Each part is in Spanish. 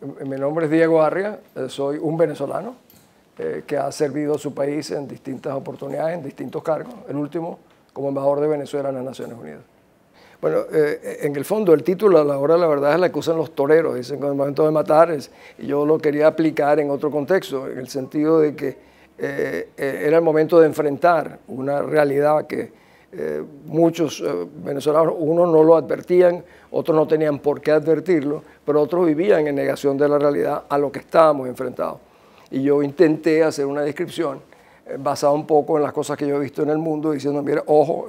Eh, mi nombre es Diego Arria, eh, soy un venezolano eh, que ha servido a su país en distintas oportunidades, en distintos cargos, el último como embajador de Venezuela en las Naciones Unidas. Bueno, en el fondo, el título a la hora, la verdad, es la que usan los toreros, dicen en el momento de matar, es, y yo lo quería aplicar en otro contexto, en el sentido de que era el momento de enfrentar una realidad que eh, muchos eh, venezolanos, unos no lo advertían, otros no tenían por qué advertirlo, pero otros vivían en negación de la realidad a lo que estábamos enfrentados. Y yo intenté hacer una descripción eh, basada un poco en las cosas que yo he visto en el mundo, diciendo, mira, ojo,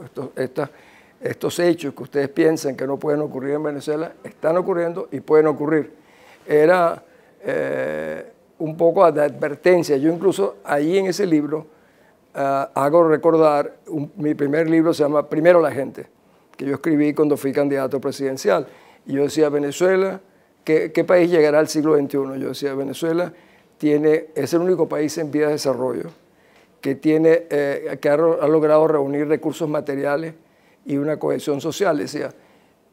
estos hechos que ustedes piensan que no pueden ocurrir en Venezuela, están ocurriendo y pueden ocurrir. Era un poco de advertencia. Yo incluso ahí en ese libro Ah, hago recordar, mi primer libro se llama Primero la gente, que yo escribí cuando fui candidato presidencial. Y yo decía, Venezuela, ¿qué, país llegará al siglo XXI? Yo decía, Venezuela tiene, es el único país en vía de desarrollo que, tiene, eh, que ha, logrado reunir recursos materiales y una cohesión social. Decía,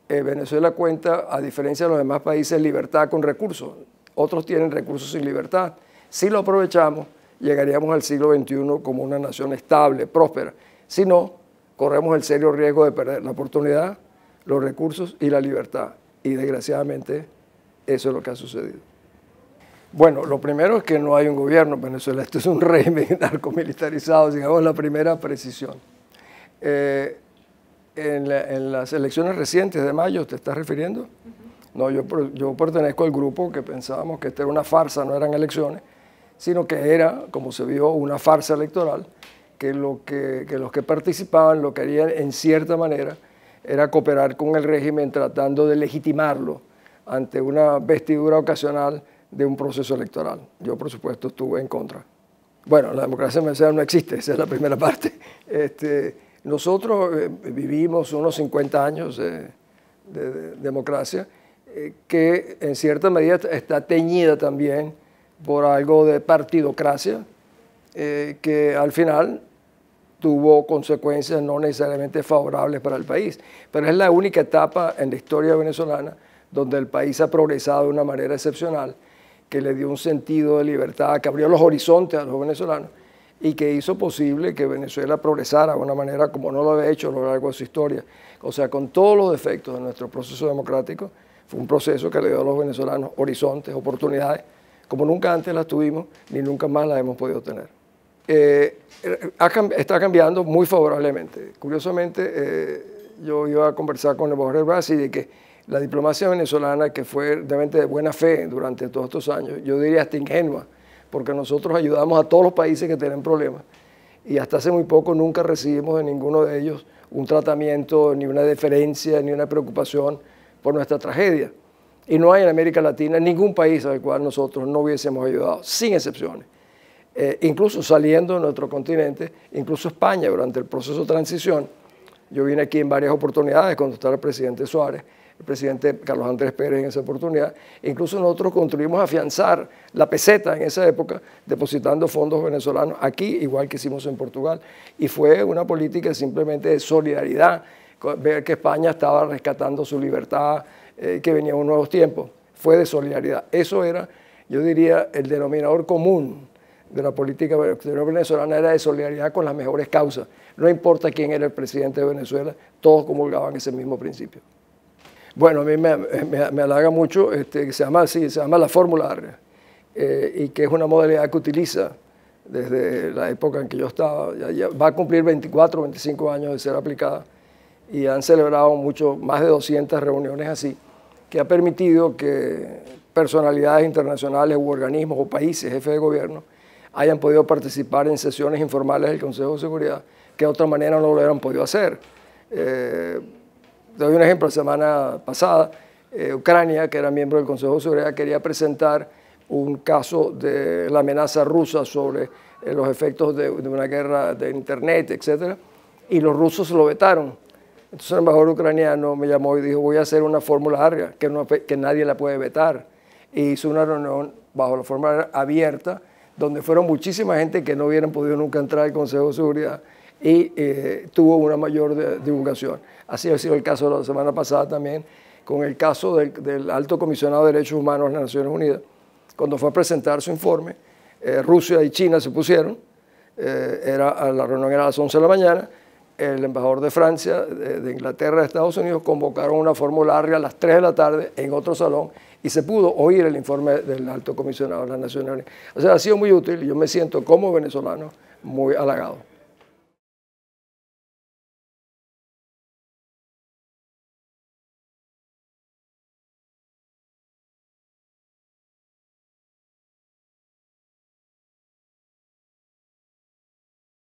eh, Venezuela cuenta, a diferencia de los demás países, libertad con recursos. Otros tienen recursos sin libertad. Si lo aprovechamos, llegaríamos al siglo XXI como una nación estable, próspera. Si no, corremos el serio riesgo de perder la oportunidad, los recursos y la libertad. Y desgraciadamente eso es lo que ha sucedido. Bueno, lo primero es que no hay un gobierno en Venezuela, esto es un régimen narcomilitarizado, digamos la primera precisión. Eh, en, las elecciones recientes de mayo, ¿te estás refiriendo? No, yo, yo pertenezco al grupo que pensábamos que esta era una farsa, no eran elecciones, sino que era, como se vio, una farsa electoral, que, lo que, los que participaban lo que harían en cierta manera era cooperar con el régimen tratando de legitimarlo ante una vestidura ocasional de un proceso electoral. Yo, por supuesto, estuve en contra. Bueno, la democracia venezolana no existe, esa es la primera parte. Este, nosotros eh, vivimos unos 50 años de, democracia eh, que en cierta medida está teñida también por algo de partidocracia eh, que al final tuvo consecuencias no necesariamente favorables para el país. Pero es la única etapa en la historia venezolana donde el país ha progresado de una manera excepcional, que le dio un sentido de libertad, que abrió los horizontes a los venezolanos y que hizo posible que Venezuela progresara de una manera como no lo había hecho a lo largo de su historia. O sea, con todos los defectos de nuestro proceso democrático, fue un proceso que le dio a los venezolanos horizontes, oportunidades como nunca antes las tuvimos, ni nunca más la hemos podido tener. Eh, está cambiando muy favorablemente. Curiosamente, eh, yo iba a conversar con el embajador de Brasil de que la diplomacia venezolana, que fue realmente de buena fe durante todos estos años, yo diría hasta ingenua, porque nosotros ayudamos a todos los países que tienen problemas y hasta hace muy poco nunca recibimos de ninguno de ellos un tratamiento, ni una deferencia, ni una preocupación por nuestra tragedia. Y no hay en América Latina ningún país al cual nosotros no hubiésemos ayudado, sin excepciones. Eh, incluso saliendo de nuestro continente, incluso España durante el proceso de transición. Yo vine aquí en varias oportunidades cuando estaba el presidente Suárez, el presidente Carlos Andrés Pérez en esa oportunidad. Incluso nosotros contribuimos a afianzar la peseta en esa época, depositando fondos venezolanos aquí, igual que hicimos en Portugal. Y fue una política simplemente de solidaridad ver que España estaba rescatando su libertad, eh, que que un nuevos tiempos. Fue de solidaridad. Eso era, yo diría, el denominador común de la política exterior venezolana era de solidaridad con las mejores causas. No importa quién era el presidente de Venezuela, todos comulgaban ese mismo principio. Bueno, a mí me, halaga mucho, este, se, llama, así, se llama la fórmula eh, y que es una modalidad que utiliza desde la época en que yo estaba, va a cumplir 24, 25 años de ser aplicada y han celebrado mucho, más de 200 reuniones así, que ha permitido que personalidades internacionales u organismos o países, jefes de gobierno, hayan podido participar en sesiones informales del Consejo de Seguridad que de otra manera no lo hubieran podido hacer. Eh, doy un ejemplo, la semana pasada, eh, Ucrania, que era miembro del Consejo de Seguridad, quería presentar un caso de la amenaza rusa sobre eh, los efectos de, de, una guerra de Internet, etc. Y los rusos lo vetaron. Entonces el embajador ucraniano me llamó y dijo, voy a hacer una fórmula larga que, nadie la puede vetar. Y hizo una reunión bajo la fórmula abierta, donde fueron muchísima gente que no hubieran podido nunca entrar al Consejo de Seguridad y eh, tuvo una mayor divulgación. Así ha sido el caso la semana pasada también, con el caso del, alto comisionado de Derechos Humanos de las Naciones Unidas. Cuando fue a presentar su informe, eh, Rusia y China se pusieron, eh, era, la reunión era a las 11 de la mañana, el embajador de Francia, de, Inglaterra, de Estados Unidos, convocaron una formularia a las 3 de la tarde en otro salón y se pudo oír el informe del alto comisionado de las Naciones Unidas. O sea, ha sido muy útil yo me siento como venezolano muy halagado.